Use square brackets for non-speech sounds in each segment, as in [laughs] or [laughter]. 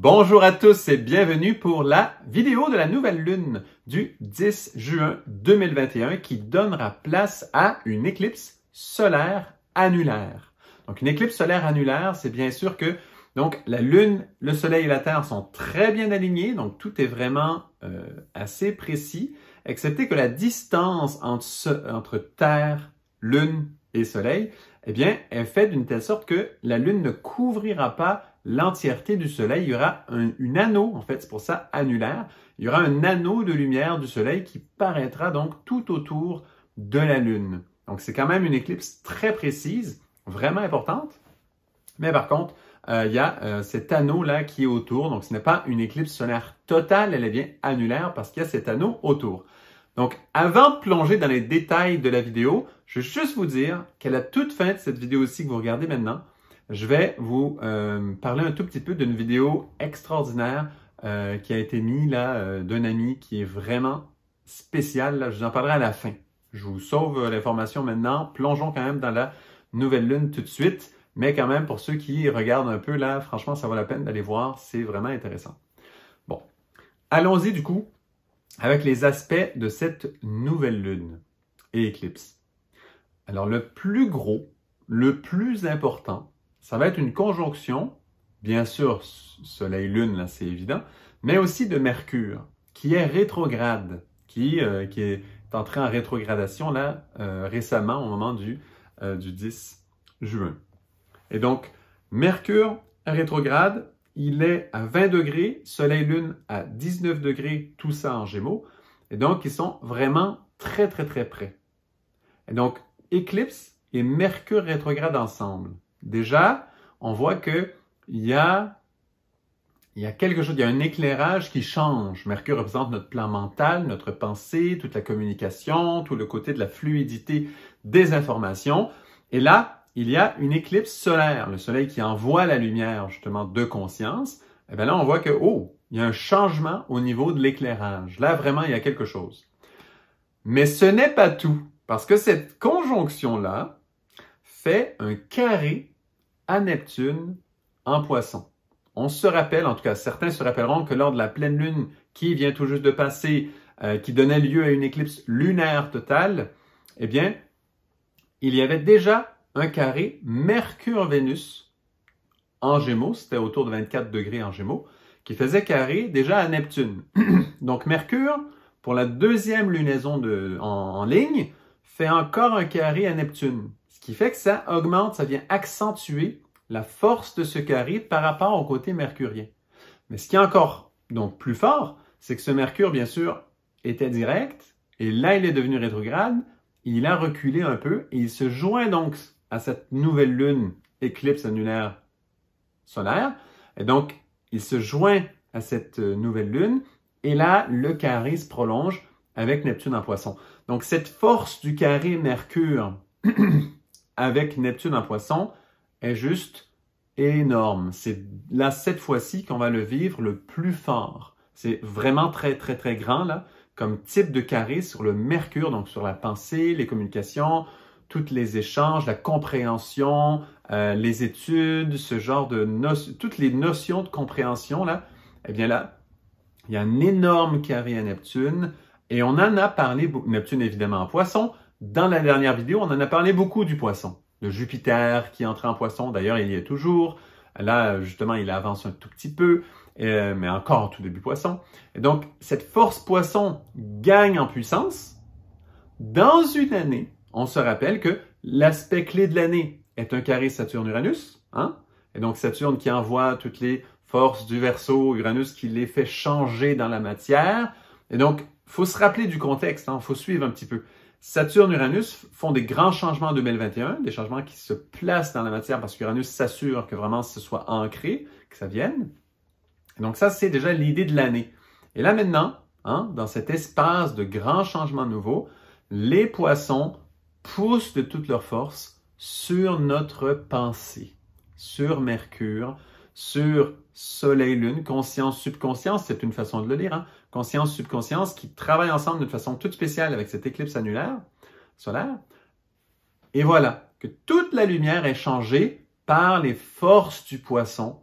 Bonjour à tous et bienvenue pour la vidéo de la nouvelle lune du 10 juin 2021 qui donnera place à une éclipse solaire annulaire. Donc une éclipse solaire annulaire, c'est bien sûr que donc la lune, le soleil et la terre sont très bien alignés, donc tout est vraiment euh, assez précis, excepté que la distance entre, entre terre, lune et soleil, eh bien, est faite d'une telle sorte que la lune ne couvrira pas l'entièreté du Soleil, il y aura un anneau, en fait, c'est pour ça annulaire, il y aura un anneau de lumière du Soleil qui paraîtra donc tout autour de la Lune. Donc c'est quand même une éclipse très précise, vraiment importante, mais par contre, euh, il y a euh, cet anneau-là qui est autour, donc ce n'est pas une éclipse solaire totale, elle est bien annulaire parce qu'il y a cet anneau autour. Donc, avant de plonger dans les détails de la vidéo, je veux juste vous dire qu'à la toute fin de cette vidéo ci que vous regardez maintenant, je vais vous euh, parler un tout petit peu d'une vidéo extraordinaire euh, qui a été mise là euh, d'un ami qui est vraiment spécial. Je vous en parlerai à la fin. Je vous sauve l'information maintenant. Plongeons quand même dans la nouvelle lune tout de suite. Mais quand même, pour ceux qui regardent un peu là, franchement, ça vaut la peine d'aller voir. C'est vraiment intéressant. Bon, allons-y du coup avec les aspects de cette nouvelle lune et éclipse. Alors le plus gros, le plus important, ça va être une conjonction, bien sûr, Soleil-Lune, là, c'est évident, mais aussi de Mercure, qui est rétrograde, qui, euh, qui est entré en rétrogradation, là, euh, récemment, au moment du, euh, du 10 juin. Et donc, Mercure rétrograde, il est à 20 degrés, Soleil-Lune à 19 degrés, tout ça en Gémeaux. Et donc, ils sont vraiment très, très, très près. Et donc, éclipse et Mercure rétrograde ensemble. Déjà, on voit qu'il y a, il y a quelque chose, il y a un éclairage qui change. Mercure représente notre plan mental, notre pensée, toute la communication, tout le côté de la fluidité des informations. Et là, il y a une éclipse solaire, le soleil qui envoie la lumière justement de conscience. Et eh bien là, on voit que, oh, il y a un changement au niveau de l'éclairage. Là, vraiment, il y a quelque chose. Mais ce n'est pas tout, parce que cette conjonction-là fait un carré à Neptune en poisson. On se rappelle, en tout cas certains se rappelleront que lors de la pleine lune qui vient tout juste de passer, euh, qui donnait lieu à une éclipse lunaire totale, eh bien, il y avait déjà un carré Mercure-Vénus en Gémeaux, c'était autour de 24 degrés en Gémeaux, qui faisait carré déjà à Neptune. [clears throat] Donc Mercure, pour la deuxième lunaison de, en ligne, fait encore un carré à Neptune qui fait que ça augmente, ça vient accentuer la force de ce carré par rapport au côté mercurien. Mais ce qui est encore donc plus fort, c'est que ce Mercure, bien sûr, était direct, et là, il est devenu rétrograde, il a reculé un peu, et il se joint donc à cette nouvelle lune éclipse annulaire solaire, et donc il se joint à cette euh, nouvelle lune, et là, le carré se prolonge avec Neptune en poisson. Donc cette force du carré Mercure [clears throat] avec Neptune en poisson est juste énorme. C'est là, cette fois-ci, qu'on va le vivre le plus fort. C'est vraiment très, très, très grand, là, comme type de carré sur le Mercure, donc sur la pensée, les communications, tous les échanges, la compréhension, euh, les études, ce genre de toutes les notions de compréhension, là, eh bien là, il y a un énorme carré à Neptune. Et on en a parlé, Neptune évidemment en poisson, dans la dernière vidéo, on en a parlé beaucoup du poisson, de Jupiter qui entrait en poisson. D'ailleurs, il y est toujours. Là, justement, il avance un tout petit peu, euh, mais encore tout début poisson. Et donc, cette force poisson gagne en puissance. Dans une année, on se rappelle que l'aspect clé de l'année est un carré Saturne-Uranus. Hein? Et donc, Saturne qui envoie toutes les forces du verso, Uranus qui les fait changer dans la matière. Et donc, faut se rappeler du contexte, il hein. faut suivre un petit peu. Saturne-Uranus font des grands changements en 2021, des changements qui se placent dans la matière parce qu'Uranus s'assure que vraiment ce soit ancré, que ça vienne. donc ça, c'est déjà l'idée de l'année. Et là maintenant, hein, dans cet espace de grands changements nouveaux, les poissons poussent de toute leur force sur notre pensée, sur Mercure, sur Soleil-Lune, conscience-subconscience, c'est une façon de le lire, hein. conscience-subconscience, qui travaillent ensemble d'une façon toute spéciale avec cette éclipse annulaire solaire. Et voilà, que toute la lumière est changée par les forces du poisson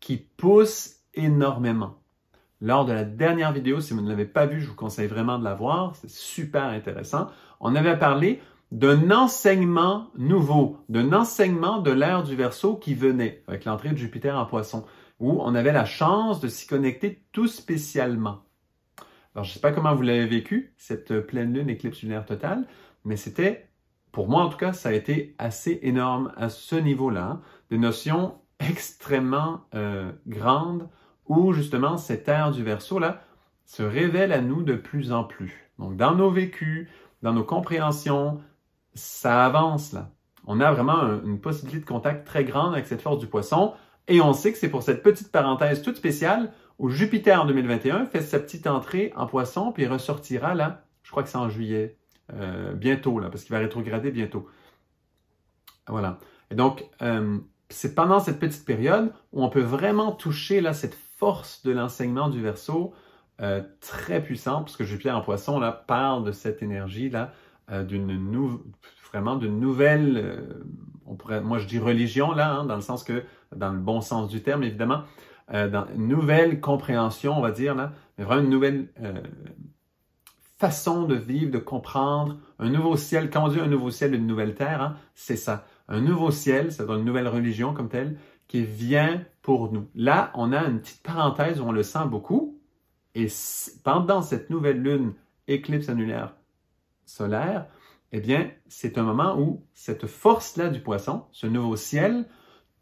qui poussent énormément. Lors de la dernière vidéo, si vous ne l'avez pas vue, je vous conseille vraiment de la voir, c'est super intéressant. On avait parlé d'un enseignement nouveau, d'un enseignement de l'ère du Verseau qui venait avec l'entrée de Jupiter en poisson, où on avait la chance de s'y connecter tout spécialement. Alors, je ne sais pas comment vous l'avez vécu, cette pleine lune éclipse lunaire totale, mais c'était, pour moi en tout cas, ça a été assez énorme à ce niveau-là, hein. des notions extrêmement euh, grandes où justement cette ère du Verseau-là se révèle à nous de plus en plus. Donc, dans nos vécus, dans nos compréhensions, ça avance là. On a vraiment une possibilité de contact très grande avec cette force du poisson. Et on sait que c'est pour cette petite parenthèse toute spéciale où Jupiter en 2021 fait sa petite entrée en poisson, puis ressortira là, je crois que c'est en juillet, euh, bientôt, là, parce qu'il va rétrograder bientôt. Voilà. Et donc, euh, c'est pendant cette petite période où on peut vraiment toucher là, cette force de l'enseignement du verso, euh, très puissante, parce que Jupiter en poisson là, parle de cette énergie-là euh, d'une vraiment d'une nouvelle, euh, on pourrait, moi je dis religion là, hein, dans le sens que, dans le bon sens du terme évidemment, euh, dans une nouvelle compréhension, on va dire là, mais vraiment une nouvelle façon de vivre, de comprendre, un nouveau ciel, quand on dit un nouveau ciel, une nouvelle terre, hein, c'est ça, un nouveau ciel, c'est une nouvelle religion comme telle, qui vient pour nous. Là, on a une petite parenthèse où on le sent beaucoup, et pendant cette nouvelle lune, éclipse annulaire solaire, eh bien, c'est un moment où cette force-là du poisson, ce nouveau ciel,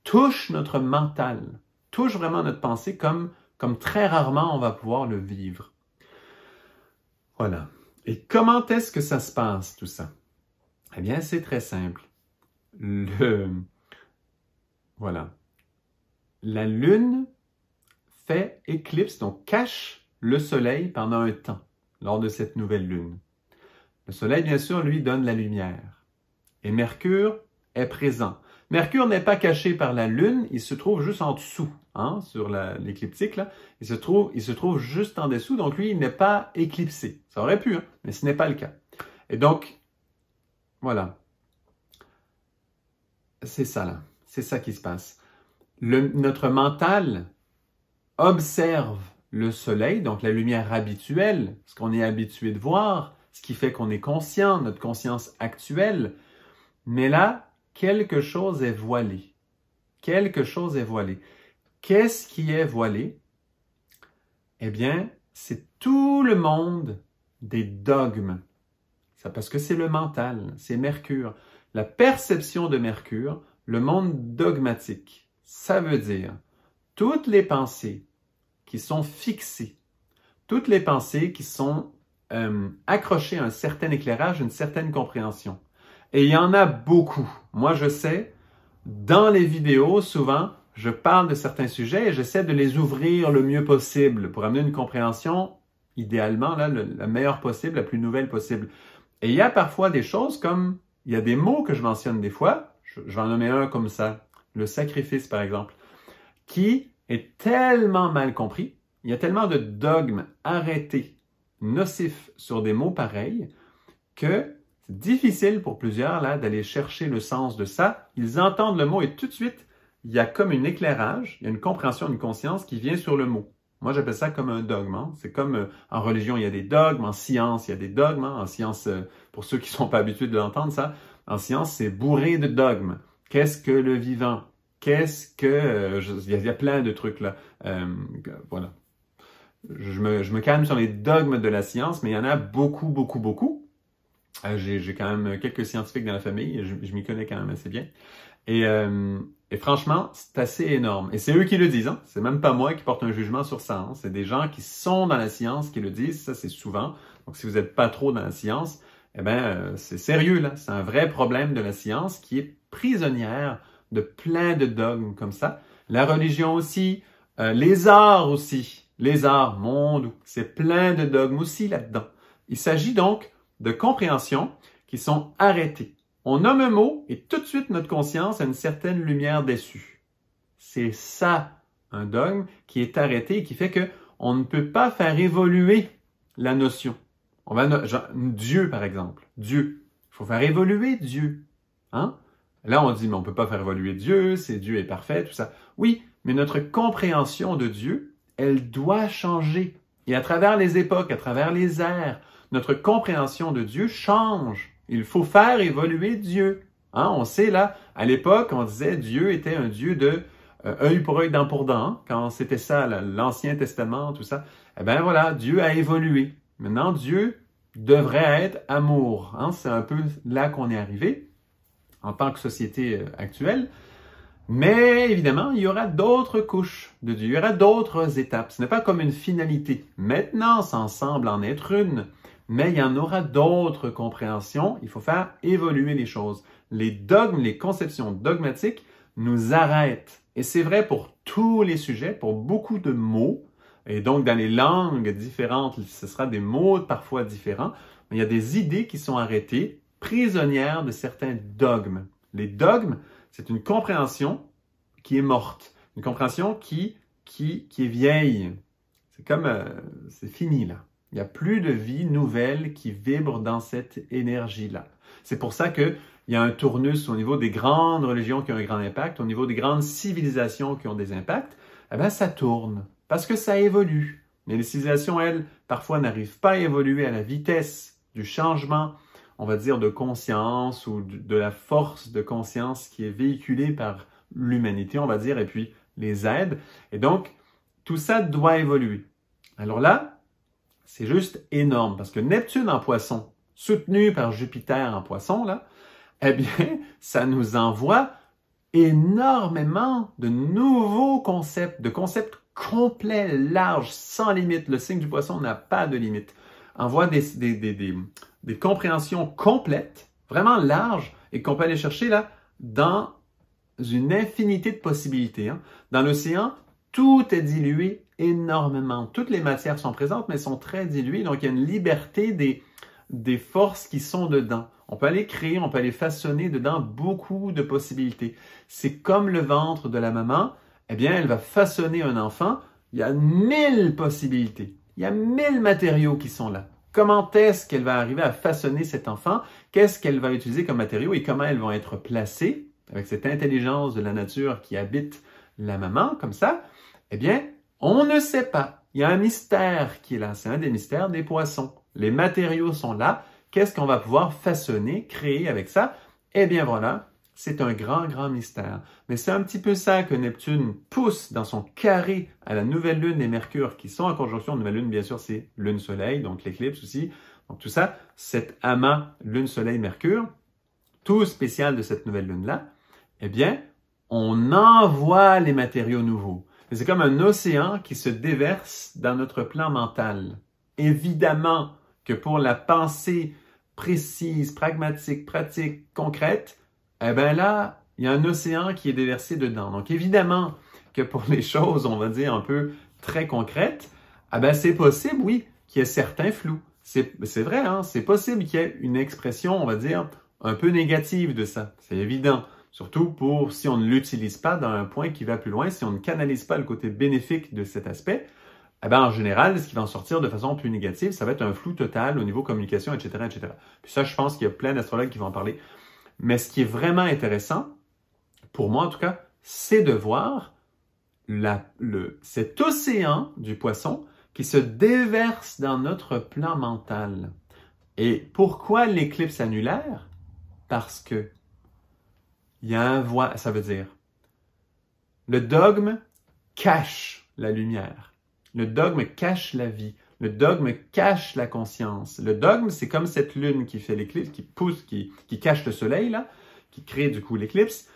touche notre mental, touche vraiment notre pensée comme, comme très rarement on va pouvoir le vivre. Voilà. Et comment est-ce que ça se passe, tout ça? Eh bien, c'est très simple. Le... Voilà. La Lune fait éclipse, donc cache le Soleil pendant un temps, lors de cette nouvelle Lune. Le Soleil, bien sûr, lui donne la lumière. Et Mercure est présent. Mercure n'est pas caché par la Lune, il se trouve juste en dessous, hein, sur l'écliptique. Il, se trouve, il se trouve juste en dessous, donc lui, il n'est pas éclipsé. Ça aurait pu, hein, mais ce n'est pas le cas. Et donc, voilà. C'est ça, là. C'est ça qui se passe. notre mental observe le soleil, donc la lumière habituelle, ce qu'on est habitué de voir, ce qui fait qu'on est conscient, notre conscience actuelle. Mais là, quelque chose est voilé. Quelque chose est voilé. Qu'est-ce qui est voilé? Eh bien, c'est tout le monde des dogmes. Ça parce que c'est le mental, c'est Mercure. La perception de Mercure, le monde dogmatique, ça veut dire toutes les pensées qui sont fixées, toutes les pensées qui sont euh, accrocher un certain éclairage, une certaine compréhension. Et il y en a beaucoup. Moi, je sais, dans les vidéos, souvent, je parle de certains sujets et j'essaie de les ouvrir le mieux possible pour amener une compréhension, idéalement, là, la meilleure possible, la plus nouvelle possible. Et il y a parfois des choses comme, il y a des mots que je mentionne des fois, je vais en nommer un comme ça, le sacrifice par exemple, qui est tellement mal compris, il y a tellement de dogmes arrêtés nocif sur des mots pareils que c'est difficile pour plusieurs là d'aller chercher le sens de ça. Ils entendent le mot et tout de suite, il y a comme un éclairage, il y a une compréhension, une conscience qui vient sur le mot. Moi, j'appelle ça comme un dogme. Hein. C'est comme euh, en religion, il y a des dogmes, en science, il y a des dogmes. Hein. En science, euh, pour ceux qui ne sont pas habitués de l'entendre, ça, en science, c'est bourré de dogmes. Qu'est-ce que le vivant? Qu'est-ce que... Euh, il y, a plein de trucs là. voilà je me, je me calme sur les dogmes de la science, mais il y en a beaucoup, beaucoup, beaucoup. Euh, j'ai quand même quelques scientifiques dans la famille, je, je m'y connais quand même assez bien. Et, euh, et franchement, c'est assez énorme. Et c'est eux qui le disent, hein. c'est même pas moi qui porte un jugement sur ça. Hein. C'est des gens qui sont dans la science qui le disent, ça c'est souvent. Donc si vous n'êtes pas trop dans la science, eh ben euh, c'est sérieux là. C'est un vrai problème de la science qui est prisonnière de plein de dogmes comme ça. La religion aussi, les arts aussi les arts, monde, c'est plein de dogmes aussi là-dedans. Il s'agit donc de compréhensions qui sont arrêtées. On nomme un mot et tout de suite notre conscience a une certaine lumière déçue. C'est ça, un dogme qui est arrêté et qui fait que on ne peut pas faire évoluer la notion. On va, genre, Dieu, par exemple. Dieu. Il faut faire évoluer Dieu. Hein? Là, on dit, mais on ne peut pas faire évoluer Dieu, c'est Dieu est parfait, tout ça. Oui, mais notre compréhension de Dieu elle doit changer. Et à travers les époques, à travers les airs, notre compréhension de Dieu change. Il faut faire évoluer Dieu. Hein, on sait là, à l'époque, on disait Dieu était un Dieu de euh, œil pour œil, dent pour dent. Hein, quand c'était ça, l'Ancien Testament, tout ça. Eh bien voilà, Dieu a évolué. Maintenant, Dieu devrait être amour. Hein, c'est un peu là qu'on est arrivé en tant que société euh, actuelle. Mais évidemment, il y aura d'autres couches de Dieu, il y aura d'autres étapes. Ce n'est pas comme une finalité. Maintenant, ça semble en être une, mais il y en aura d'autres compréhensions. Il faut faire évoluer les choses. Les dogmes, les conceptions dogmatiques nous arrêtent. Et c'est vrai pour tous les sujets, pour beaucoup de mots. Et donc, dans les langues différentes, ce sera des mots parfois différents. il y a des idées qui sont arrêtées, prisonnières de certains dogmes. Les dogmes, c'est une compréhension qui est morte, une compréhension qui, qui, qui est vieille. C'est comme, euh, c'est fini là. Il n'y a plus de vie nouvelle qui vibre dans cette énergie-là. C'est pour ça qu'il y a un tournus au niveau des grandes religions qui ont un grand impact, au niveau des grandes civilisations qui ont des impacts. Eh bien, ça tourne parce que ça évolue. Mais les civilisations, elles, parfois n'arrivent pas à évoluer à la vitesse du changement on va dire, de conscience ou de la force de conscience qui est véhiculée par l'humanité, on va dire, et puis les aides. Et donc, tout ça doit évoluer. Alors là, c'est juste énorme parce que Neptune en poisson, soutenu par Jupiter en poisson, là, eh bien, [laughs] ça nous envoie énormément de nouveaux concepts, de concepts complets, larges, sans limite. Le signe du poisson n'a pas de limite. Envoie des des compréhensions complètes, vraiment larges, et qu'on peut aller chercher là dans une infinité de possibilités. Hein. Dans l'océan, tout est dilué énormément. Toutes les matières sont présentes, mais sont très diluées. Donc, il y a une liberté des, des forces qui sont dedans. On peut aller créer, on peut aller façonner dedans beaucoup de possibilités. C'est comme le ventre de la maman. Eh bien, elle va façonner un enfant. Il y a mille possibilités. Il y a mille matériaux qui sont là. Comment est-ce qu'elle va arriver à façonner cet enfant? Qu'est-ce qu'elle va utiliser comme matériaux et comment elles vont être placées avec cette intelligence de la nature qui habite la maman comme ça? Eh bien, on ne sait pas. Il y a un mystère qui est là. C'est un des mystères des poissons. Les matériaux sont là. Qu'est-ce qu'on va pouvoir façonner, créer avec ça? Eh bien voilà, c'est un grand, grand mystère. Mais c'est un petit peu ça que Neptune pousse dans son carré à la nouvelle Lune et Mercure, qui sont en conjonction. Nouvelle Lune, bien sûr, c'est Lune-Soleil, donc l'éclipse aussi. Donc tout ça, cet amas Lune-Soleil-Mercure, tout spécial de cette nouvelle Lune-là, eh bien, on envoie les matériaux nouveaux. C'est comme un océan qui se déverse dans notre plan mental. Évidemment que pour la pensée précise, pragmatique, pratique, concrète, eh bien là, il y a un océan qui est déversé dedans. Donc évidemment que pour les choses, on va dire un peu très concrètes, eh ben c'est possible, oui, qu'il y ait certains flous. C'est vrai, hein? c'est possible qu'il y ait une expression, on va dire, un peu négative de ça. C'est évident. Surtout pour si on ne l'utilise pas dans un point qui va plus loin, si on ne canalise pas le côté bénéfique de cet aspect, eh bien, en général, ce qui va en sortir de façon plus négative, ça va être un flou total au niveau communication, etc., etc. Puis ça, je pense qu'il y a plein d'astrologues qui vont en parler. Mais ce qui est vraiment intéressant, pour moi en tout cas, c'est de voir cet océan du poisson qui se déverse dans notre plan mental. Et pourquoi l'éclipse annulaire? Parce que il y a un voie, ça veut dire, le dogme cache la lumière. Le dogme cache la vie. Le dogme cache la conscience. Le dogme, c'est comme cette lune qui fait l'éclipse, qui pousse, qui, cache le soleil, là, qui crée du coup l'éclipse.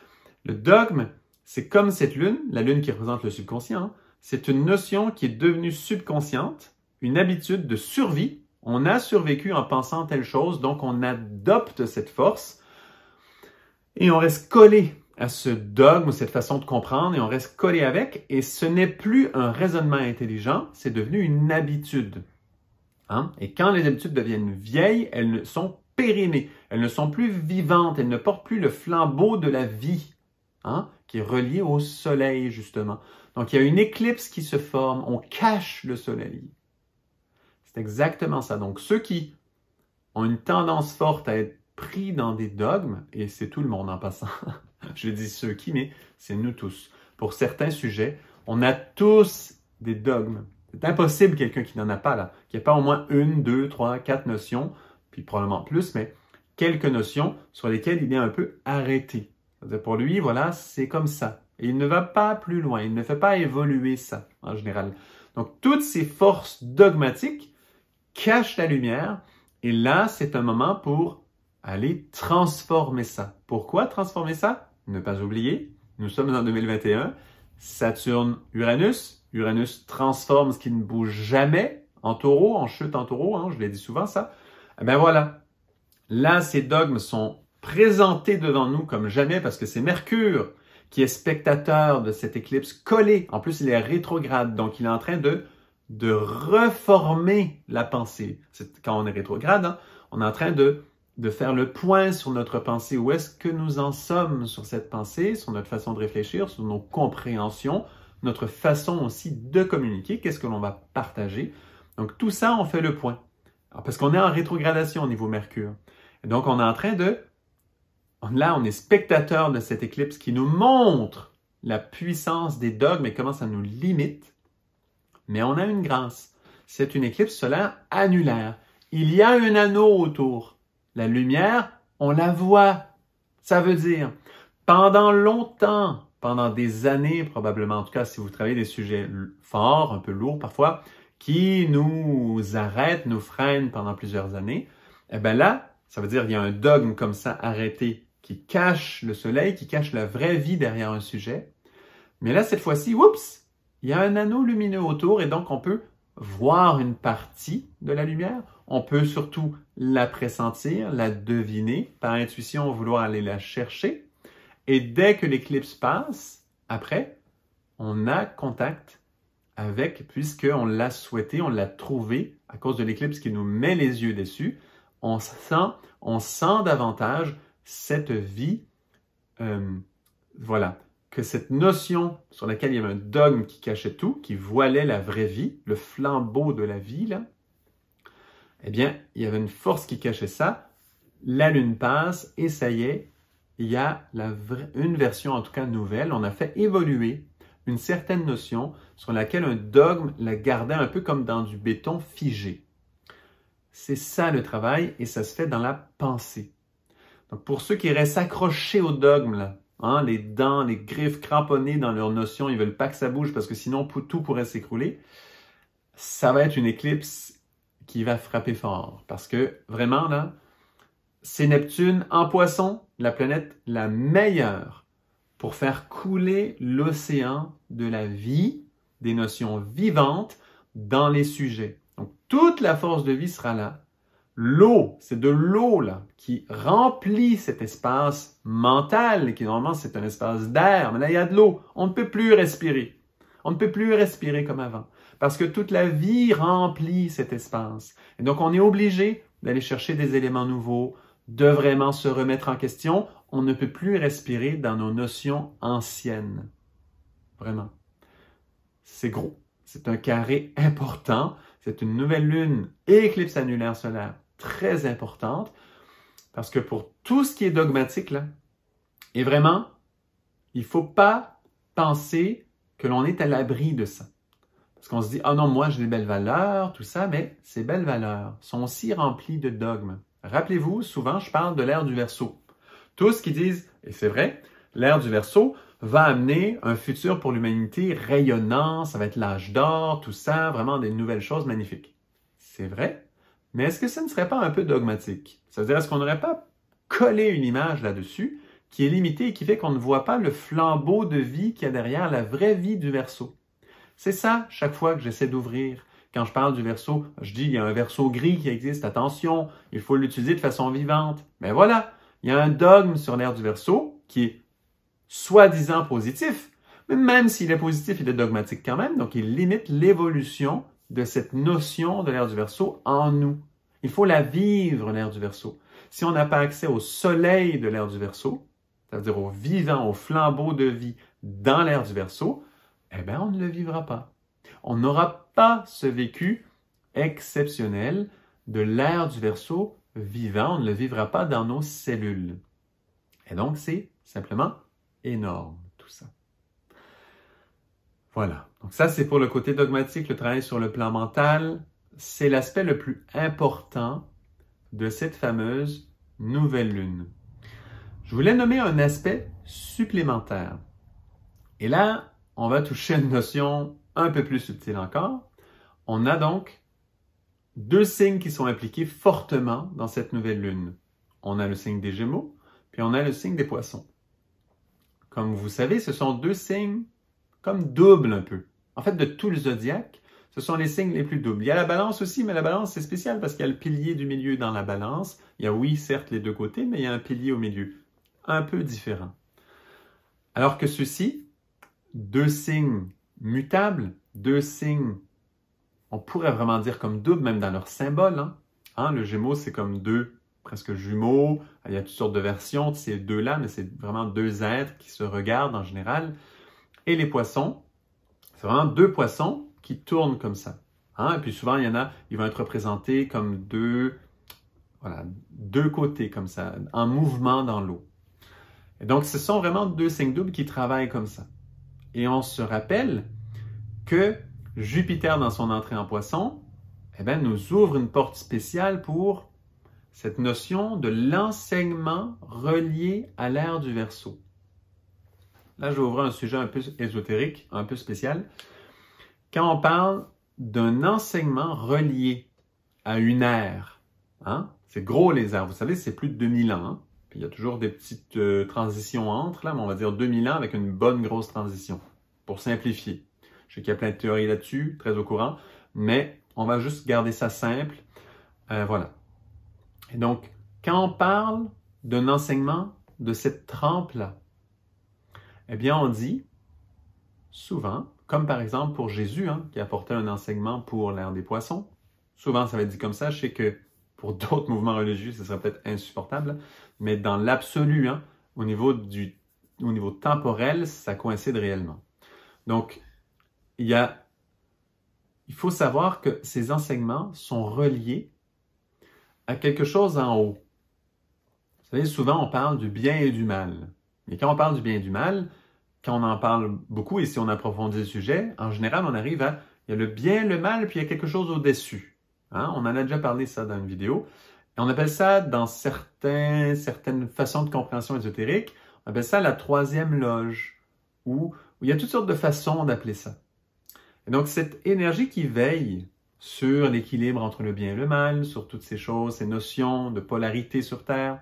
Le dogme, c'est comme cette lune, la lune qui représente le subconscient. c'est une notion qui est devenue subconsciente, une habitude de survie. On a survécu en pensant telle chose, donc on adopte cette force et on reste collé à ce dogme, cette façon de comprendre, et on reste collé avec, et ce n'est plus un raisonnement intelligent, c'est devenu une habitude. Hein? Et quand les habitudes deviennent vieilles, elles ne sont périmées, elles ne sont plus vivantes, elles ne portent plus le flambeau de la vie, hein, qui est relié au soleil, justement. Donc, il y a une éclipse qui se forme, on cache le soleil. C'est exactement ça. Donc, ceux qui ont une tendance forte à être pris dans des dogmes, et c'est tout le monde en passant, [laughs] je dis ceux qui, mais c'est nous tous. Pour certains sujets, on a tous des dogmes. C'est impossible quelqu'un qui n'en a pas là, qui n'a pas au moins une, deux, trois, quatre notions, puis probablement plus, mais quelques notions sur lesquelles il est un peu arrêté. Pour lui, voilà, c'est comme ça. Et il ne va pas plus loin, il ne fait pas évoluer ça en général. Donc toutes ces forces dogmatiques cachent la lumière et là, c'est un moment pour aller transformer ça. Pourquoi transformer ça ne pas oublier, nous sommes en 2021, Saturne, Uranus. Uranus transforme ce qui ne bouge jamais en taureau, en chute en taureau, hein, je l'ai dit souvent ça. Eh ben voilà, là ces dogmes sont présentés devant nous comme jamais parce que c'est Mercure qui est spectateur de cette éclipse collée. En plus, il est rétrograde, donc il est en train de, de reformer la pensée. Quand on est rétrograde, hein, on est en train de de faire le point sur notre pensée, où est-ce que nous en sommes sur cette pensée, sur notre façon de réfléchir, sur nos compréhensions, notre façon aussi de communiquer, qu'est-ce que l'on va partager. Donc tout ça, on fait le point. parce qu'on est en rétrogradation au niveau Mercure. donc on est en train de... Là, on est spectateur de cette éclipse qui nous montre la puissance des dogmes et comment ça nous limite. Mais on a une grâce. C'est une éclipse solaire annulaire. Il y a un anneau autour. La lumière, on la voit. Ça veut dire, pendant longtemps, pendant des années probablement, en tout cas si vous travaillez des sujets forts, un peu lourds parfois, qui nous arrêtent, nous freinent pendant plusieurs années, eh bien là, ça veut dire qu'il y a un dogme comme ça arrêté qui cache le soleil, qui cache la vraie vie derrière un sujet. Mais là, cette fois-ci, oups, il y a un anneau lumineux autour et donc on peut voir une partie de la lumière, on peut surtout la pressentir, la deviner, par intuition vouloir aller la chercher. Et dès que l'éclipse passe, après, on a contact avec, puisqu'on l'a souhaité, on l'a trouvé à cause de l'éclipse qui nous met les yeux dessus. On sent, on sent davantage cette vie, euh, voilà, que cette notion sur laquelle il y avait un dogme qui cachait tout, qui voilait la vraie vie, le flambeau de la vie, là, eh bien, il y avait une force qui cachait ça. La lune passe et ça y est, il y a une version en tout cas nouvelle. On a fait évoluer une certaine notion sur laquelle un dogme la gardait un peu comme dans du béton figé. C'est ça le travail et ça se fait dans la pensée. Donc pour ceux qui restent accrochés au dogme, hein, les dents, les griffes cramponnées dans leurs notions, ils veulent pas que ça bouge parce que sinon tout pourrait s'écrouler, ça va être une éclipse qui va frapper fort. Parce que vraiment, là, c'est Neptune en poisson, la planète la meilleure pour faire couler l'océan de la vie, des notions vivantes dans les sujets. Donc toute la force de vie sera là. L'eau, c'est de l'eau là qui remplit cet espace mental qui normalement c'est un espace d'air, mais là il y a de l'eau. On ne peut plus respirer. On ne peut plus respirer comme avant parce que toute la vie remplit cet espace. Et donc, on est obligé d'aller chercher des éléments nouveaux, de vraiment se remettre en question. On ne peut plus respirer dans nos notions anciennes. Vraiment. C'est gros. C'est un carré important. C'est une nouvelle lune éclipse annulaire solaire très importante parce que pour tout ce qui est dogmatique, là, et vraiment, il ne faut pas penser que l'on est à l'abri de ça qu'on se dit, ah oh non, moi j'ai des belles valeurs, tout ça, mais ces belles valeurs sont aussi remplies de dogmes. Rappelez-vous, souvent je parle de l'ère du verso. Tous qui disent, et c'est vrai, l'ère du verso va amener un futur pour l'humanité rayonnant, ça va être l'âge d'or, tout ça, vraiment des nouvelles choses magnifiques. C'est vrai, mais est-ce que ce ne serait pas un peu dogmatique? C'est-à-dire, est-ce qu'on n'aurait pas collé une image là-dessus qui est limitée et qui fait qu'on ne voit pas le flambeau de vie qu'il y a derrière la vraie vie du verso? C'est ça, chaque fois que j'essaie d'ouvrir. Quand je parle du verso, je dis, il y a un verso gris qui existe, attention, il faut l'utiliser de façon vivante. Mais voilà, il y a un dogme sur l'air du verso qui est soi-disant positif, mais même s'il est positif, il est dogmatique quand même, donc il limite l'évolution de cette notion de l'air du verso en nous. Il faut la vivre, l'air du verso. Si on n'a pas accès au soleil de l'air du verso, c'est-à-dire au vivant, au flambeau de vie dans l'ère du verso, eh bien, on ne le vivra pas. On n'aura pas ce vécu exceptionnel de l'air du verso vivant, on ne le vivra pas dans nos cellules. Et donc, c'est simplement énorme, tout ça. Voilà. Donc ça, c'est pour le côté dogmatique, le travail sur le plan mental. C'est l'aspect le plus important de cette fameuse nouvelle lune. Je voulais nommer un aspect supplémentaire. Et là, on va toucher une notion un peu plus subtile encore. On a donc deux signes qui sont impliqués fortement dans cette nouvelle lune. On a le signe des Gémeaux, puis on a le signe des Poissons. Comme vous savez, ce sont deux signes comme doubles un peu. En fait, de tout le zodiaque, ce sont les signes les plus doubles. Il y a la balance aussi, mais la balance, c'est spécial parce qu'il y a le pilier du milieu dans la balance. Il y a, oui, certes, les deux côtés, mais il y a un pilier au milieu. Un peu différent. Alors que ceux-ci, deux signes mutables, deux signes, on pourrait vraiment dire comme doubles même dans leur symbole. Hein. Hein, le Gémeaux, c'est comme deux presque jumeaux. Il y a toutes sortes de versions de ces deux-là, mais c'est vraiment deux êtres qui se regardent en général. Et les poissons, c'est vraiment deux poissons qui tournent comme ça. Hein. Et puis souvent, il y en a, ils vont être représentés comme deux, voilà, deux côtés comme ça, en mouvement dans l'eau. donc, ce sont vraiment deux signes doubles qui travaillent comme ça. Et on se rappelle que Jupiter, dans son entrée en poisson, eh ben, nous ouvre une porte spéciale pour cette notion de l'enseignement relié à l'ère du verso. Là, je vais ouvrir un sujet un peu ésotérique, un peu spécial. Quand on parle d'un enseignement relié à une ère, hein? c'est gros les airs, vous savez, c'est plus de 2000 ans. Hein. Puis il y a toujours des petites euh, transitions entre, là, mais on va dire 2000 ans avec une bonne grosse transition pour simplifier. Je sais qu'il y a plein de théories là-dessus, très au courant, mais on va juste garder ça simple. Euh, voilà. Et donc, quand on parle d'un enseignement de cette trempe-là, eh bien, on dit souvent, comme par exemple pour Jésus, hein, qui apportait un enseignement pour l'ère des poissons, souvent ça va être dit comme ça, je sais que pour d'autres mouvements religieux, ce serait peut-être insupportable, mais dans l'absolu, hein, au, au niveau temporel, ça coïncide réellement. Donc, il, y a, il faut savoir que ces enseignements sont reliés à quelque chose en haut. Vous savez, souvent on parle du bien et du mal. Mais quand on parle du bien et du mal, quand on en parle beaucoup et si on approfondit le sujet, en général, on arrive à il y a le bien, le mal, puis il y a quelque chose au-dessus. Hein? On en a déjà parlé ça dans une vidéo. Et on appelle ça, dans certaines façons de compréhension ésotérique, on appelle ça la troisième loge, où il y a toutes sortes de façons d'appeler ça. Et donc cette énergie qui veille sur l'équilibre entre le bien et le mal, sur toutes ces choses, ces notions de polarité sur Terre,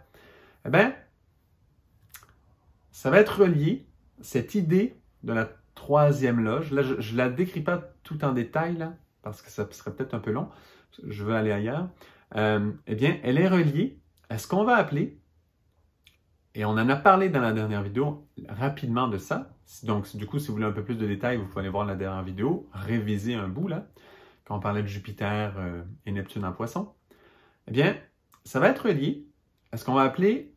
eh bien, ça va être relié, cette idée de la troisième loge. Là, je ne la décris pas tout en détail, parce que ça serait peut-être un peu long. Je veux aller ailleurs. Euh, eh bien, elle est reliée à ce qu'on va appeler, et on en a parlé dans la dernière vidéo rapidement de ça, donc, du coup, si vous voulez un peu plus de détails, vous pouvez aller voir la dernière vidéo, réviser un bout, là, quand on parlait de Jupiter euh, et Neptune en poisson. Eh bien, ça va être lié à ce qu'on va appeler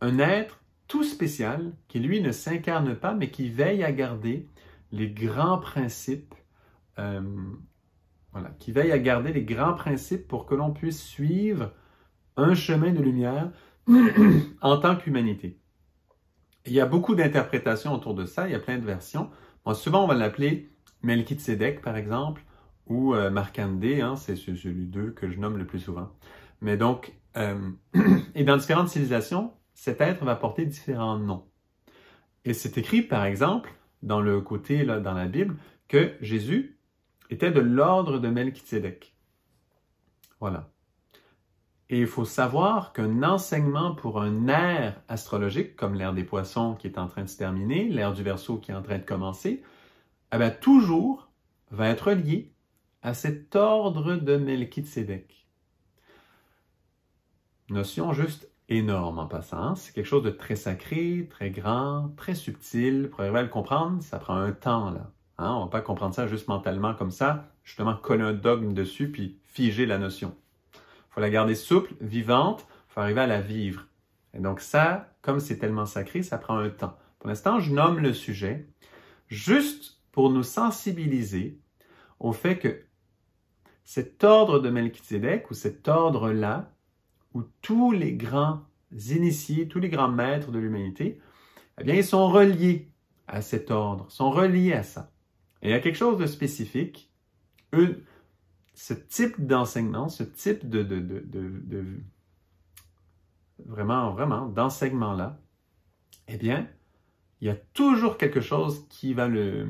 un être tout spécial qui, lui, ne s'incarne pas, mais qui veille à garder les grands principes, euh, voilà, qui veille à garder les grands principes pour que l'on puisse suivre un chemin de lumière [clears throat] en tant qu'humanité. Il y a beaucoup d'interprétations autour de ça, il y a plein de versions. Bon, souvent, on va l'appeler Melchizedek, par exemple, ou euh, hein, c'est celui d'eux que je nomme le plus souvent. Mais donc, euh, [clears throat] et dans différentes civilisations, cet être va porter différents noms. Et c'est écrit, par exemple, dans le côté, là, dans la Bible, que Jésus était de l'ordre de Melchizedek. Voilà. Et il faut savoir qu'un enseignement pour un air astrologique, comme l'ère des poissons qui est en train de se terminer, l'ère du verso qui est en train de commencer, eh toujours va être lié à cet ordre de Melchizedek. Notion juste énorme en passant. Hein. C'est quelque chose de très sacré, très grand, très subtil. Pour arriver à le comprendre, ça prend un temps, là. Hein. On ne va pas comprendre ça juste mentalement comme ça, justement coller un dogme dessus puis figer la notion faut la garder souple, vivante, faut arriver à la vivre. Et donc ça, comme c'est tellement sacré, ça prend un temps. Pour l'instant, je nomme le sujet juste pour nous sensibiliser au fait que cet ordre de Melchizedek ou cet ordre-là, où tous les grands initiés, tous les grands maîtres de l'humanité, eh bien, ils sont reliés à cet ordre, sont reliés à ça. Et il y a quelque chose de spécifique, ce type d'enseignement, ce type de, vraiment, vraiment, d'enseignement-là, eh bien, il y a toujours quelque chose qui va le,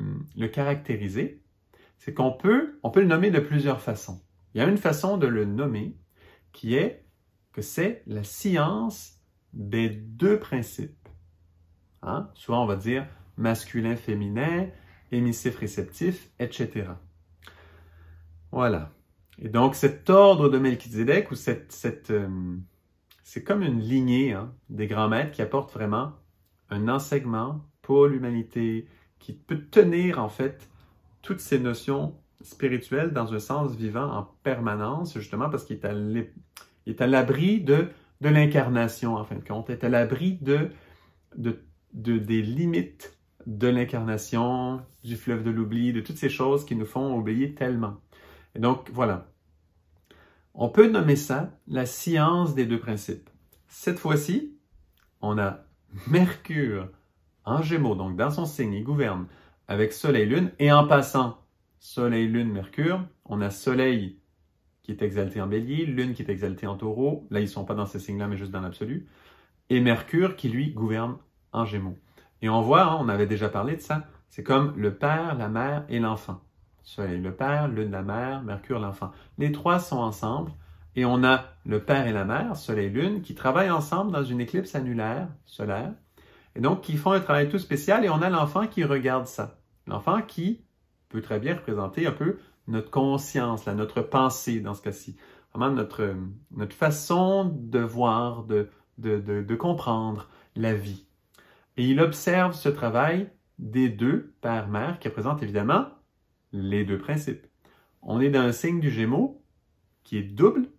caractériser. C'est qu'on peut, on peut le nommer de plusieurs façons. Il y a une façon de le nommer qui est que c'est la science des deux principes. Hein? Soit on va dire masculin-féminin, émissif-réceptif, etc. Voilà. Et donc, cet ordre de Melchizedek, ou euh, c'est comme une lignée hein, des grands maîtres qui apporte vraiment un enseignement pour l'humanité, qui peut tenir en fait toutes ces notions spirituelles dans un sens vivant en permanence, justement parce qu'il est à l'abri de, l'incarnation, en fin de compte, est à l'abri de, des limites de l'incarnation, du fleuve de l'oubli, de toutes ces choses qui nous font oublier tellement. Et donc, voilà. On peut nommer ça la science des deux principes. Cette fois-ci, on a Mercure en Gémeaux, donc dans son signe, il gouverne avec Soleil, Lune, et en passant Soleil, Lune, Mercure, on a Soleil qui est exalté en Bélier, Lune qui est exaltée en Taureau, là ils ne sont pas dans ces signes-là, mais juste dans l'absolu, et Mercure qui lui gouverne en Gémeaux. Et on voit, hein, on avait déjà parlé de ça, c'est comme le père, la mère et l'enfant. Soleil le Père, Lune la Mère, Mercure l'Enfant. Les trois sont ensemble et on a le Père et la Mère, Soleil Lune, qui travaillent ensemble dans une éclipse annulaire solaire et donc qui font un travail tout spécial et on a l'enfant qui regarde ça. L'enfant qui peut très bien représenter un peu notre conscience, notre pensée dans ce cas-ci. Vraiment notre, notre façon de voir, de, de, comprendre la vie. Et il observe ce travail des deux, père-mère, qui représente évidemment les deux principes. On est dans un signe du Gémeaux qui est double,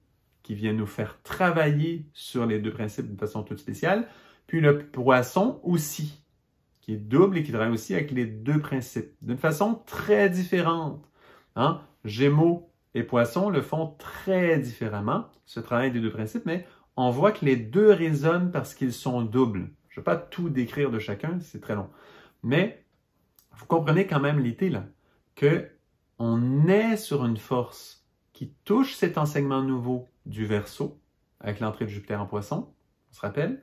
qui vient nous faire travailler sur les deux principes d'une façon toute spéciale, puis le poisson aussi, qui est double et qui travaille aussi avec les deux principes, d'une façon très différente. Hein. Gémeaux et poisson le font très différemment, ce travail des deux principes, mais on voit que les deux résonnent parce qu'ils sont doubles. Je ne vais pas tout décrire de chacun, c'est très long. Mais vous comprenez quand même l'idée là que on est sur une force qui touche cet enseignement nouveau du verso avec l'entrée de Jupiter en poisson, on se rappelle.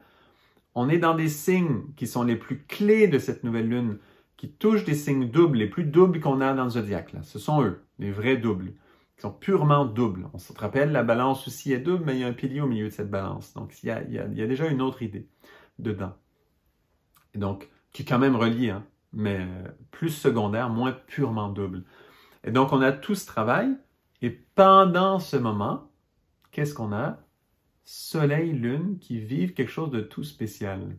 On est dans des signes qui sont les plus clés de cette nouvelle lune, qui touchent des signes doubles, les plus doubles qu'on a dans le zodiaque. Ce sont eux, les vrais doubles, qui sont purement doubles. On se rappelle, la balance aussi est double, mais il y a un pilier au milieu de cette balance. Donc, il y a, déjà une autre idée dedans. Et donc, qui est quand même relié. Hein mais euh, plus secondaire, moins purement double. Et donc, on a tout ce travail. Et pendant ce moment, qu'est-ce qu'on a? Soleil, Lune qui vivent quelque chose de tout spécial.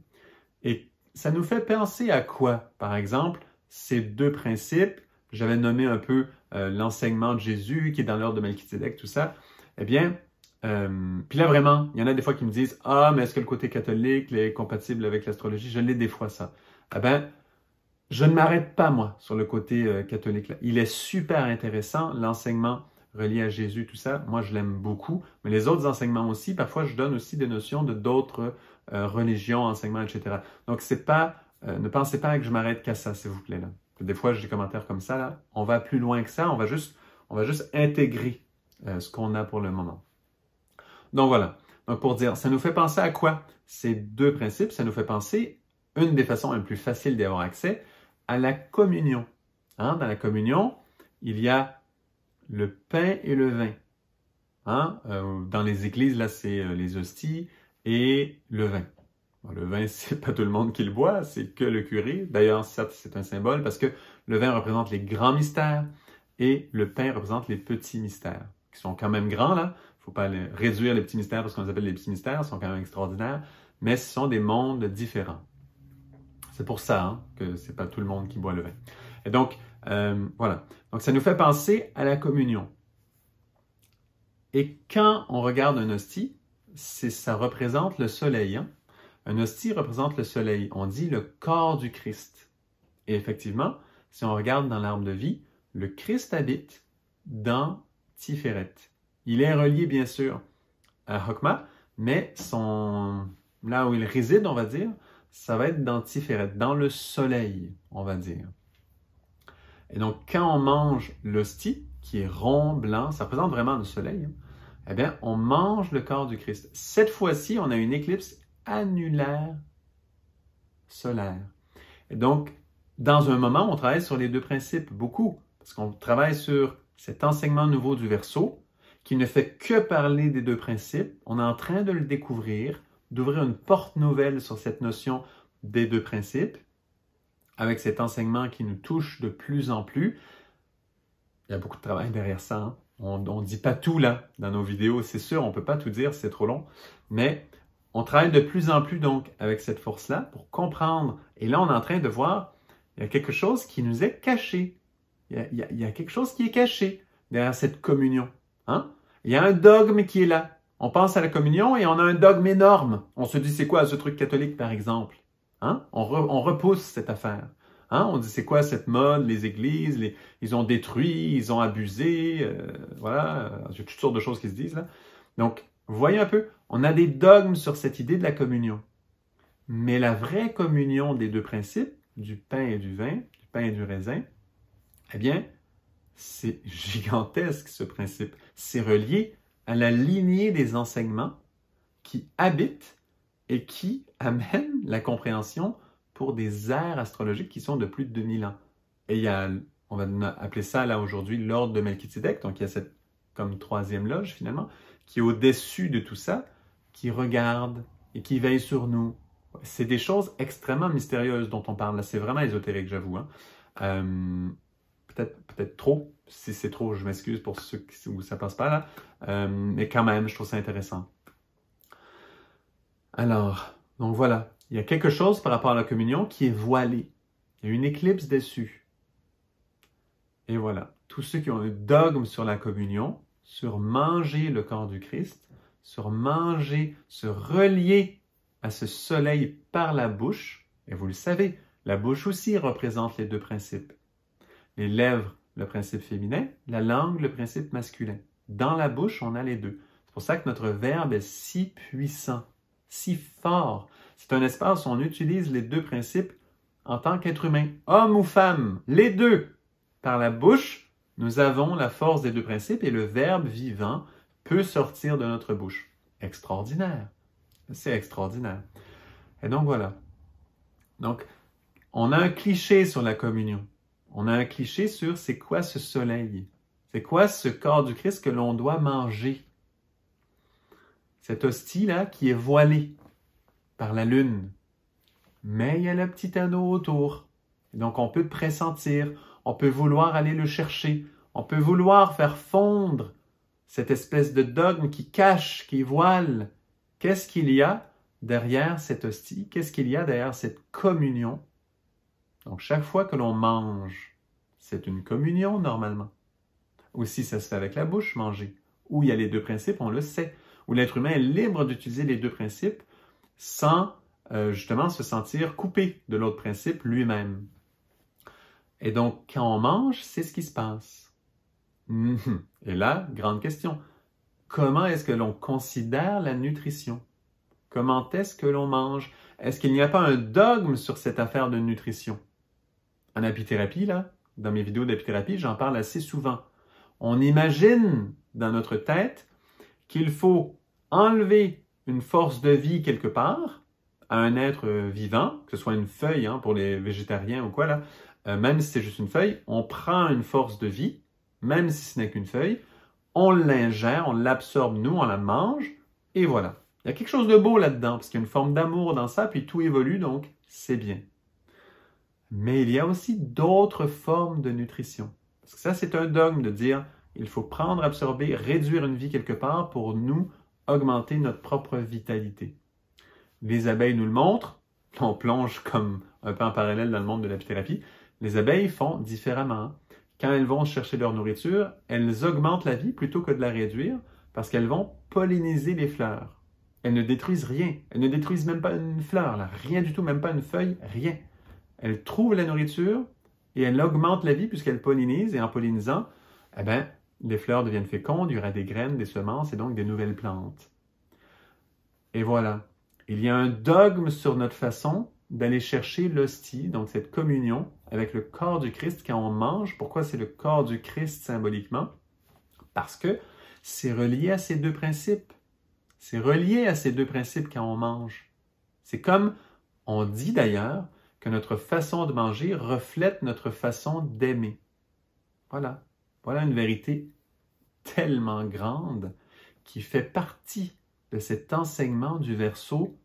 Et ça nous fait penser à quoi, par exemple, ces deux principes? J'avais nommé un peu euh, l'enseignement de Jésus qui est dans l'ordre de Melchizedek, tout ça. Eh bien, euh, puis là, vraiment, il y en a des fois qui me disent Ah, mais est-ce que le côté catholique est compatible avec l'astrologie Je l'ai des fois, ça. Eh bien, je ne m'arrête pas, moi, sur le côté euh, catholique. Il est super intéressant, l'enseignement relié à Jésus, tout ça. Moi, je l'aime beaucoup, mais les autres enseignements aussi. Parfois, je donne aussi des notions de d'autres euh, religions, enseignements, etc. Donc, pas, euh, ne pensez pas que je m'arrête qu'à ça, s'il vous plaît. Là. Des fois, j'ai des commentaires comme ça. Là. On va plus loin que ça. On va juste, on va juste intégrer ce qu'on a pour le moment. Donc, voilà. Donc, pour dire, ça nous fait penser à quoi Ces deux principes, ça nous fait penser, une des façons les plus faciles d'avoir accès, à la communion. Hein, dans la communion, il y a le pain et le vin. Hein, euh, dans les églises, là, c'est euh, les hosties et le vin. le vin, [laughs] c'est pas tout le monde qui le boit, c'est que le curé. D'ailleurs, certes, c'est un symbole parce que le vin représente les grands mystères et le pain représente les petits mystères, qui sont quand même grands, là. Faut pas les réduire les petits mystères parce qu'on les appelle les petits mystères, ils sont quand même extraordinaires, mais ce sont des mondes différents. C'est pour ça hein, que que n'est pas tout le monde qui boit le vin. Et donc, euh, voilà. Donc, ça nous fait penser à la communion. Et quand on regarde un hostie, ça représente le soleil. Hein. Un hostie représente le soleil. On dit le corps du Christ. Et effectivement, si on regarde dans l'arbre de vie, le Christ habite dans Tiferet. Il est relié, bien sûr, à Hokma, mais son... là où il réside, on va dire, ça va être Tiféret, dans le soleil, on va dire. Et donc, quand on mange l'hostie, qui est rond, blanc, ça représente vraiment le soleil, hein, eh bien, on mange le corps du Christ. Cette fois-ci, on a une éclipse annulaire solaire. Et donc, dans un moment, on travaille sur les deux principes, beaucoup, parce qu'on travaille sur cet enseignement nouveau du verso, qui ne fait que parler des deux principes. On est en train de le découvrir d'ouvrir une porte nouvelle sur cette notion des deux principes, avec cet enseignement qui nous touche de plus en plus. Il y a beaucoup de travail derrière ça. Hein. On ne dit pas tout là dans nos vidéos, c'est sûr, on ne peut pas tout dire, c'est trop long. Mais on travaille de plus en plus donc avec cette force-là pour comprendre. Et là, on est en train de voir, il y a quelque chose qui nous est caché. Il y a, quelque chose qui est caché derrière cette communion. Hein. Il y a un dogme qui est là on pense à la communion et on a un dogme énorme. On se dit, c'est quoi ce truc catholique, par exemple? Hein? On, repousse cette affaire. Hein? On dit, c'est quoi cette mode, les églises, les, ils ont détruit, ils ont abusé, euh, voilà, il y a toutes sortes de choses qui se disent là. Donc, voyez un peu, on a des dogmes sur cette idée de la communion. Mais la vraie communion des deux principes, du pain et du vin, du pain et du raisin, eh bien, c'est gigantesque ce principe. C'est relié à la lignée des enseignements qui habitent et qui [laughs] amènent la compréhension pour des ères astrologiques qui sont de plus de 2000 ans. Et il y a, on va appeler ça là aujourd'hui l'ordre de Melchizedek, donc il y a cette comme troisième loge finalement, qui est au-dessus de tout ça, qui regarde et qui veille sur nous. C'est des choses extrêmement mystérieuses dont on parle. Là, c'est vraiment ésotérique, j'avoue. Hein. Euh, peut-être peut-être trop. Si c'est trop, je m'excuse pour ceux qui, où ça passe pas là. Euh, mais quand même, je trouve ça intéressant. Alors, donc voilà. Il y a quelque chose par rapport à la communion qui est voilé. Il y a une éclipse dessus. Et voilà. Tous ceux qui ont un dogme sur la communion, sur manger le corps du Christ, sur manger, se relier à ce soleil par la bouche, et vous le savez, la bouche aussi représente les deux principes. Les lèvres, le principe féminin, la langue, le principe masculin. Dans la bouche, on a les deux. C'est pour ça que notre verbe est si puissant, si fort. C'est un espace où on utilise les deux principes en tant qu'être humain, homme ou femme, les deux. Par la bouche, nous avons la force des deux principes et le verbe vivant peut sortir de notre bouche. Extraordinaire. C'est extraordinaire. Et donc voilà. Donc, on a un cliché sur la communion on a un cliché sur c'est quoi ce soleil? C'est quoi ce corps du Christ que l'on doit manger? Cette hostie-là qui est voilée par la lune. Mais il y a le petit anneau autour. donc on peut pressentir, on peut vouloir aller le chercher, on peut vouloir faire fondre cette espèce de dogme qui cache, qui voile. Qu'est-ce qu'il y a derrière cette hostie? Qu'est-ce qu'il y a derrière cette communion donc, chaque fois que l'on mange, c'est une communion normalement. Ou si ça se fait avec la bouche, manger. Où il y a les deux principes, on le sait. Où l'être humain est libre d'utiliser les deux principes sans euh, justement se sentir coupé de l'autre principe lui-même. Et donc, quand on mange, c'est ce qui se passe. Mhm. Et là, grande question. Comment est-ce que l'on considère la nutrition? Comment est-ce que l'on mange? Est-ce qu'il n'y a pas un dogme sur cette affaire de nutrition? en apithérapie, là, dans mes vidéos d'apithérapie, j'en parle assez souvent. On imagine dans notre tête qu'il faut enlever une force de vie quelque part à un être vivant, que ce soit une feuille hein, pour les végétariens ou quoi là, euh, même si c'est juste une feuille, on prend une force de vie, même si ce n'est qu'une feuille, on l'ingère, on l'absorbe nous, on la mange, et voilà. Il y a quelque chose de beau là-dedans, parce qu'il y a une forme d'amour dans ça, puis tout évolue, donc c'est bien. Mais il y a aussi d'autres formes de nutrition. Parce que ça, c'est un dogme de dire il faut prendre, absorber, réduire une vie quelque part pour nous augmenter notre propre vitalité. Les abeilles nous le montrent. On plonge comme un peu en parallèle dans le monde de la Les abeilles font différemment. Quand elles vont chercher leur nourriture, elles augmentent la vie plutôt que de la réduire parce qu'elles vont polliniser les fleurs. Elles ne détruisent rien. Elles ne détruisent même pas une fleur, rien du tout, même pas une feuille, rien elle trouve la nourriture et elle augmente la vie puisqu'elle pollinise. Et en pollinisant, eh bien, les fleurs deviennent fécondes, il y aura des graines, des semences et donc des nouvelles plantes. Et voilà. Il y a un dogme sur notre façon d'aller chercher l'hostie, donc cette communion avec le corps du Christ quand on mange. Pourquoi c'est le corps du Christ symboliquement? Parce que c'est relié à ces deux principes. C'est relié à ces deux principes quand on mange. C'est comme on dit d'ailleurs, que notre façon de manger reflète notre façon d'aimer. Voilà. Voilà une vérité tellement grande qui fait partie de cet enseignement du verso,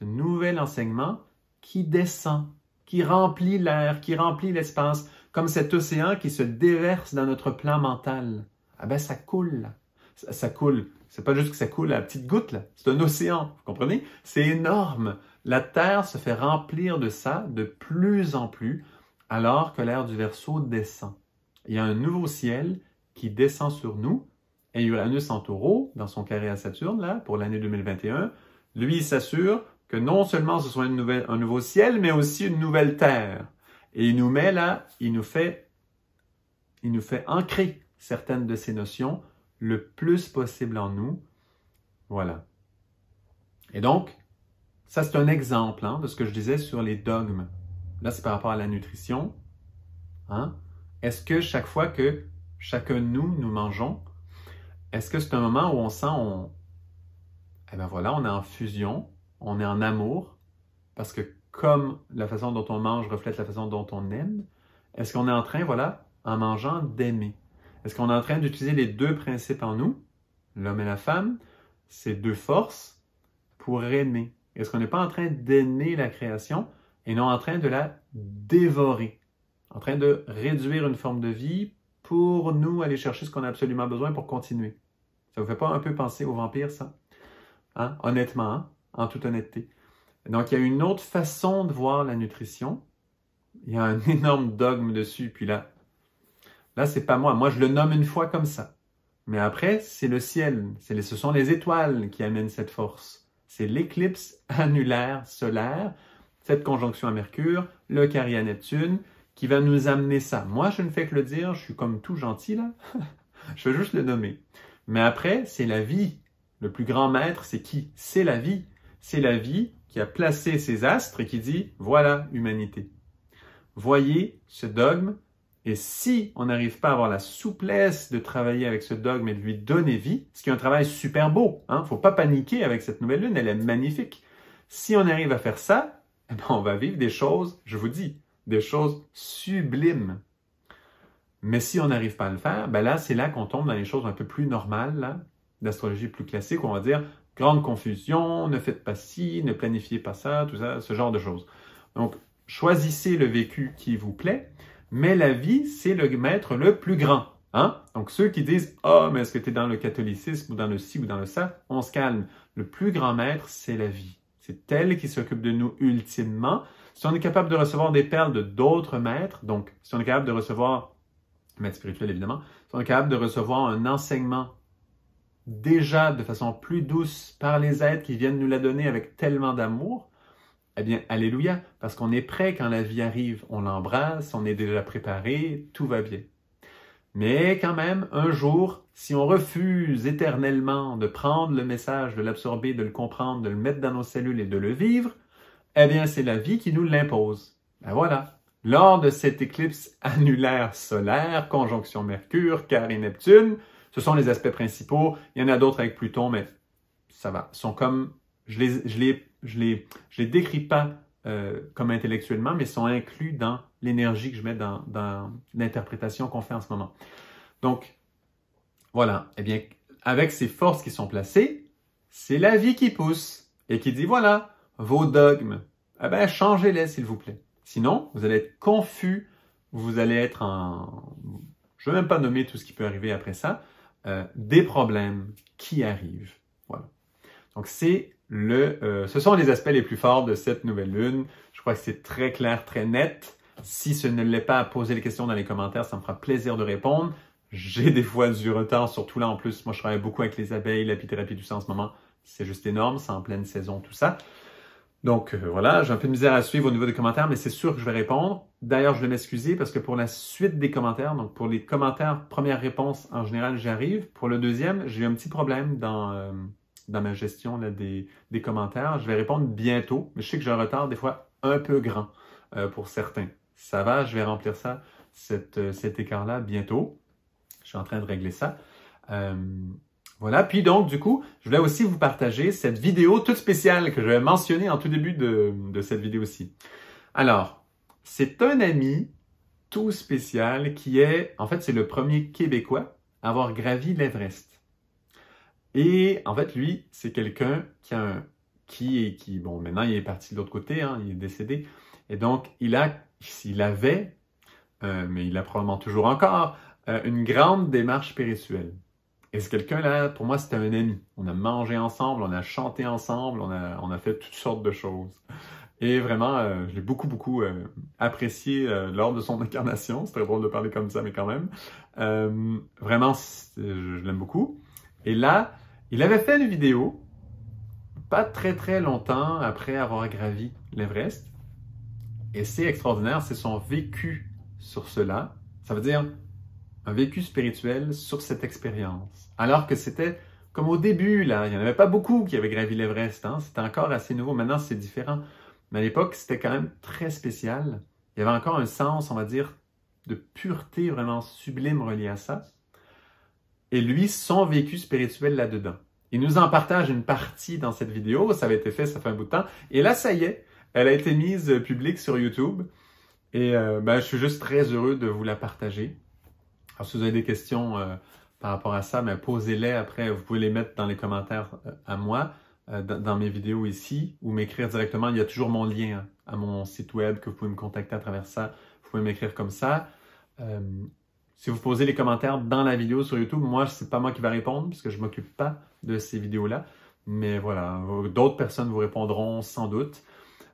ce nouvel enseignement qui descend, qui remplit l'air, qui remplit l'espace, comme cet océan qui se déverse dans notre plan mental. Ah ben ça coule ça, coule. C'est pas juste que ça coule à la petite goutte, là. C'est un océan, vous comprenez? C'est énorme. La Terre se fait remplir de ça de plus en plus, alors que l'air du Verseau descend. Il y a un nouveau ciel qui descend sur nous, et Uranus en taureau, dans son carré à Saturne, là, pour l'année 2021, lui, il s'assure que non seulement ce soit un nouveau ciel, mais aussi une nouvelle terre. Et il nous met là, il nous fait, il nous fait ancrer certaines de ces notions le plus possible en nous. Voilà. Et donc, ça c'est un exemple hein, de ce que je disais sur les dogmes. Là, c'est par rapport à la nutrition. Hein? Est-ce que chaque fois que chacun de nous, nous mangeons, est-ce que c'est un moment où on sent, on... eh bien voilà, on est en fusion, on est en amour, parce que comme la façon dont on mange reflète la façon dont on aime, est-ce qu'on est en train, voilà, en mangeant, d'aimer? Est-ce qu'on est en train d'utiliser les deux principes en nous, l'homme et la femme, ces deux forces, pour aimer? Est-ce qu'on n'est pas en train d'aimer la création et non en train de la dévorer, en train de réduire une forme de vie pour nous aller chercher ce qu'on a absolument besoin pour continuer? Ça vous fait pas un peu penser aux vampires, ça? Hein? Honnêtement, hein? en toute honnêteté. Donc, il y a une autre façon de voir la nutrition. Il y a un [laughs] énorme dogme dessus. Puis là, Là, c'est pas moi. Moi, je le nomme une fois comme ça. Mais après, c'est le ciel, ce sont les étoiles qui amènent cette force. C'est l'éclipse [laughs] annulaire solaire, cette conjonction à Mercure, le carré à Neptune, qui va nous amener ça. Moi, je ne fais que le dire, je suis comme tout gentil là. [laughs] je veux juste le nommer. Mais après, c'est la vie. Le plus grand maître, c'est qui C'est la vie. C'est la vie qui a placé ses astres et qui dit, voilà, humanité. Voyez ce dogme, et si on n'arrive pas à avoir la souplesse de travailler avec ce dogme et de lui donner vie, ce qui est un travail super beau, ne hein, faut pas paniquer avec cette nouvelle lune, elle est magnifique. Si on arrive à faire ça, eh ben, on va vivre des choses, je vous dis, des choses sublimes. Mais si on n'arrive pas à le faire, ben là, c'est là qu'on tombe dans les choses un peu plus normales, d'astrologie plus classique, on va dire grande confusion, ne faites pas ci, ne planifiez pas ça, tout ça, ce genre de choses. Donc, choisissez le vécu qui vous plaît mais la vie, c'est le maître le plus grand. Hein? Donc ceux qui disent oh, mais est-ce que tu es dans le catholicisme ou dans le ci ou dans le ça, on se calme. Le plus grand maître, c'est la vie. C'est elle qui s'occupe de nous ultimement. Si on est capable de recevoir des perles de d'autres maîtres, donc si on est capable de recevoir, maître spirituel évidemment, si on est capable de recevoir un enseignement déjà de façon plus douce par les êtres qui viennent nous la donner avec tellement d'amour, eh bien, alléluia, parce qu'on est prêt quand la vie arrive, on l'embrasse, on est déjà préparé, tout va bien. Mais quand même, un jour, si on refuse éternellement de prendre le message, de l'absorber, de le comprendre, de le mettre dans nos cellules et de le vivre, eh bien, c'est la vie qui nous l'impose. Ben voilà. Lors de cette éclipse annulaire solaire, conjonction Mercure, carré Neptune, ce sont les aspects principaux. Il y en a d'autres avec Pluton, mais ça va. sont comme je les, je les, je les, décris pas euh, comme intellectuellement, mais sont inclus dans l'énergie que je mets dans, dans l'interprétation qu'on fait en ce moment. Donc, voilà. Eh bien, avec ces forces qui sont placées, c'est la vie qui pousse et qui dit voilà, vos dogmes, eh bien, changez-les, s'il vous plaît. Sinon, vous allez être confus, vous allez être en. Je ne vais même pas nommer tout ce qui peut arriver après ça. Euh, des problèmes qui arrivent. Voilà. Donc, c'est le, euh, ce sont les aspects les plus forts de cette nouvelle lune. Je crois que c'est très clair, très net. Si ce ne l'est pas, posez les questions dans les commentaires, ça me fera plaisir de répondre. J'ai des fois du retard, surtout là en plus, moi je travaille beaucoup avec les abeilles, l'apithérapie du sang en ce moment, c'est juste énorme, c'est en pleine saison, tout ça. Donc euh, voilà, j'ai un peu de misère à suivre au niveau des commentaires, mais c'est sûr que je vais répondre. D'ailleurs, je vais m'excuser parce que pour la suite des commentaires, donc pour les commentaires, première réponse en général, j'arrive. Pour le deuxième, j'ai eu un petit problème dans... Euh, dans ma gestion des, commentaires. Je vais répondre bientôt, mais je sais que un retard, des fois un peu grand euh, pour certains. Ça va, je vais remplir ça, euh, cet écart-là bientôt. Je suis en train de régler ça. Euh, voilà, puis donc du coup, je voulais aussi vous partager cette vidéo toute spéciale que j'avais mentionnée en tout début de, de cette vidéo-ci. Alors, c'est un ami tout spécial qui est, en fait, c'est le premier Québécois à avoir gravi l'Everest. Et en fait, lui, c'est quelqu'un qui a un, qui est, qui, bon, maintenant il est parti de l'autre côté, hein, il est décédé. Et donc, il a, il avait, euh, mais il a probablement toujours encore, euh, une grande démarche spirituelle. Et ce quelqu'un-là, pour moi, c'était un ami. On a mangé ensemble, on a chanté ensemble, on a, on a fait toutes sortes de choses. Et vraiment, euh, je l'ai beaucoup, beaucoup apprécié lors de son [laughs] incarnation. C'est très drôle de parler comme ça, mais quand même. vraiment, je l'aime beaucoup. Et là, il avait fait une vidéo pas très très longtemps après avoir gravi l'Everest. Et c'est extraordinaire, c'est son vécu sur cela. Ça veut dire un vécu spirituel sur cette expérience. Alors que c'était comme au début, là, il n'y en avait pas beaucoup qui avaient gravi l'Everest. Hein. C'était encore assez nouveau. Maintenant, c'est différent. Mais à l'époque, c'était quand même très spécial. Il y avait encore un sens, on va dire, de pureté vraiment sublime relié à ça et lui, son vécu spirituel là-dedans. Il nous en partage une partie dans cette vidéo. Ça avait été fait, ça fait un bout de temps. Et là, ça y est, elle a été mise publique sur YouTube. Et euh, ben, je suis juste très heureux de vous la partager. Alors, si vous avez des questions euh, par rapport à ça, ben, posez-les après. Vous pouvez les mettre dans les commentaires euh, à moi, dans, mes vidéos ici, ou m'écrire directement. Il y a toujours mon lien hein, à mon site web que vous pouvez me contacter à travers ça. Vous pouvez m'écrire comme ça. Si vous posez les commentaires dans la vidéo sur YouTube, moi, ce n'est pas moi qui va répondre puisque je ne m'occupe pas de ces vidéos-là. Mais voilà, d'autres personnes vous répondront sans doute.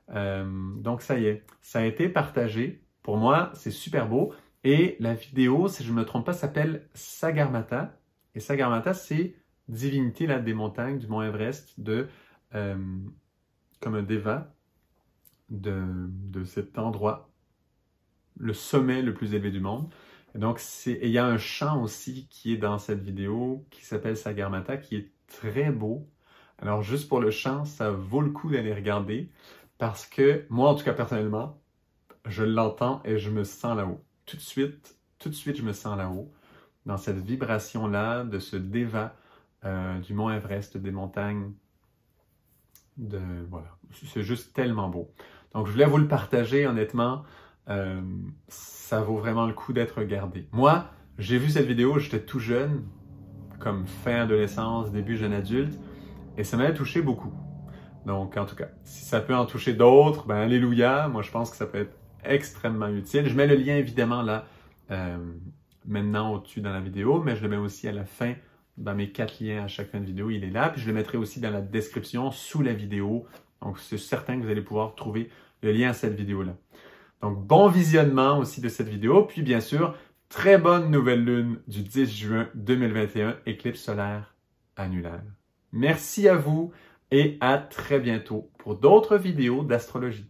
Euh, donc ça y est, ça a été partagé. Pour moi, c'est super beau. Et la vidéo, si je ne me trompe pas, s'appelle Sagarmata. Et Sagarmata, c'est divinité là, des montagnes du mont Everest, de, euh, comme un déva de cet endroit, le sommet le plus élevé du monde. Donc, il y a un chant aussi qui est dans cette vidéo qui s'appelle Sagarmata, qui est très beau. Alors, juste pour le chant, ça vaut le coup d'aller regarder parce que moi, en tout cas personnellement, je l'entends et je me sens là-haut. Tout de suite, tout de suite, je me sens là-haut, dans cette vibration-là, de ce déva euh, du mont Everest, des montagnes. De, voilà, c'est juste tellement beau. Donc, je voulais vous le partager, honnêtement. Euh, ça vaut vraiment le coup d'être regardé. Moi, j'ai vu cette vidéo, j'étais tout jeune, comme fin adolescence, début jeune adulte, et ça m'a touché beaucoup. Donc, en tout cas, si ça peut en toucher d'autres, ben alléluia, moi je pense que ça peut être extrêmement utile. Je mets le lien évidemment là, euh, maintenant au-dessus dans la vidéo, mais je le mets aussi à la fin, dans mes quatre liens à chaque fin de vidéo, il est là. Puis je le mettrai aussi dans la description sous la vidéo. Donc, c'est certain que vous allez pouvoir trouver le lien à cette vidéo-là. Donc, bon visionnement aussi de cette vidéo. Puis, bien sûr, très bonne nouvelle lune du 10 juin 2021, éclipse solaire annulaire. Merci à vous et à très bientôt pour d'autres vidéos d'astrologie.